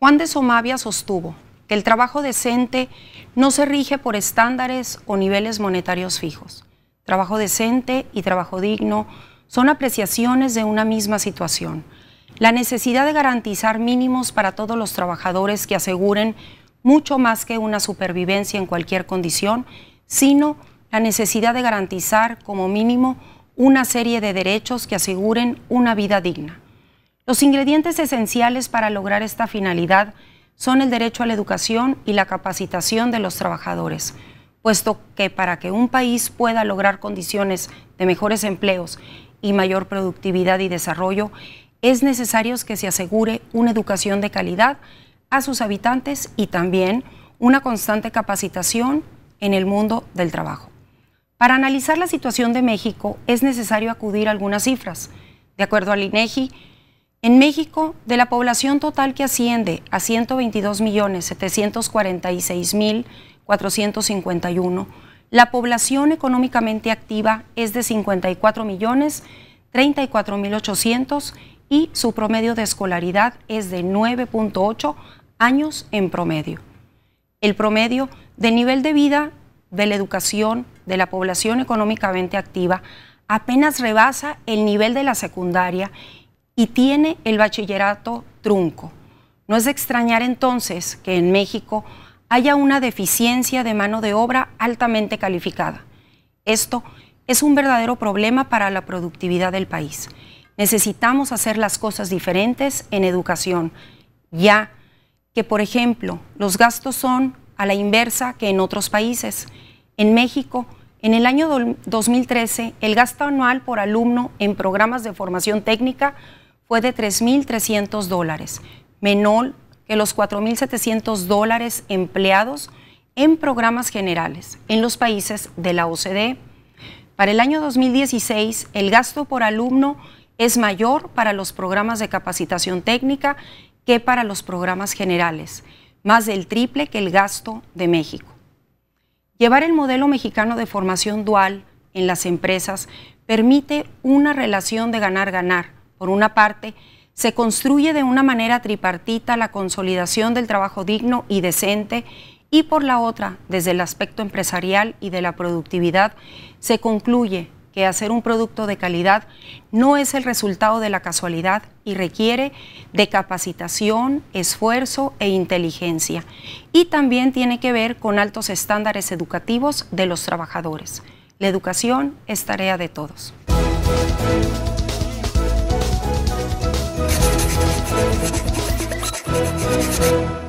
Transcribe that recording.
Juan de Somavia sostuvo que el trabajo decente no se rige por estándares o niveles monetarios fijos. Trabajo decente y trabajo digno son apreciaciones de una misma situación. La necesidad de garantizar mínimos para todos los trabajadores que aseguren mucho más que una supervivencia en cualquier condición, sino la necesidad de garantizar como mínimo una serie de derechos que aseguren una vida digna. Los ingredientes esenciales para lograr esta finalidad son el derecho a la educación y la capacitación de los trabajadores, puesto que para que un país pueda lograr condiciones de mejores empleos y mayor productividad y desarrollo, es necesario que se asegure una educación de calidad a sus habitantes y también una constante capacitación en el mundo del trabajo. Para analizar la situación de México es necesario acudir a algunas cifras. De acuerdo al INEGI, en México, de la población total que asciende a 122.746.451, la población económicamente activa es de 54 y su promedio de escolaridad es de 9.8 años en promedio. El promedio de nivel de vida de la educación de la población económicamente activa apenas rebasa el nivel de la secundaria y tiene el bachillerato trunco. No es de extrañar entonces que en México haya una deficiencia de mano de obra altamente calificada. Esto es un verdadero problema para la productividad del país. Necesitamos hacer las cosas diferentes en educación, ya que, por ejemplo, los gastos son a la inversa que en otros países. En México, en el año 2013, el gasto anual por alumno en programas de formación técnica fue de 3.300 dólares, menor que los 4.700 dólares empleados en programas generales en los países de la OCDE. Para el año 2016, el gasto por alumno es mayor para los programas de capacitación técnica que para los programas generales, más del triple que el gasto de México. Llevar el modelo mexicano de formación dual en las empresas permite una relación de ganar-ganar por una parte, se construye de una manera tripartita la consolidación del trabajo digno y decente y por la otra, desde el aspecto empresarial y de la productividad, se concluye que hacer un producto de calidad no es el resultado de la casualidad y requiere de capacitación, esfuerzo e inteligencia. Y también tiene que ver con altos estándares educativos de los trabajadores. La educación es tarea de todos. Thank you.